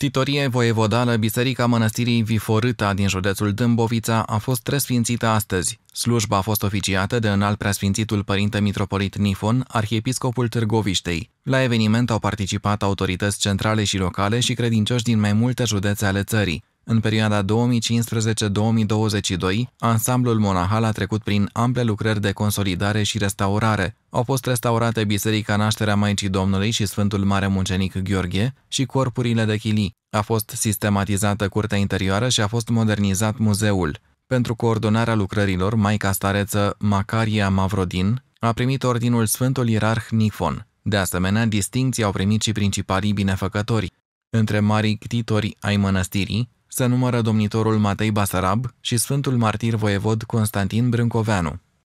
Ctitorie voievodală Biserica Mănăstirii Viforâta din județul Dâmbovița a fost resfințită astăzi. Slujba a fost oficiată de înalt preasfințitul părinte mitropolit Nifon, arhiepiscopul Târgoviștei. La eveniment au participat autorități centrale și locale și credincioși din mai multe județe ale țării. În perioada 2015-2022, ansamblul monahal a trecut prin ample lucrări de consolidare și restaurare. Au fost restaurate Biserica Nașterea Maicii Domnului și Sfântul Mare Muncenic Gheorghe și corpurile de chilii. A fost sistematizată curtea interioară și a fost modernizat muzeul. Pentru coordonarea lucrărilor, Maica Stareță Macaria Mavrodin a primit ordinul Sfântul Ierarh Nifon. De asemenea, distinții au primit și principalii binefăcători. Între marii ctitori ai mănăstirii, se numără domnitorul Matei Basarab și sfântul martir voievod Constantin Brâncoveanu.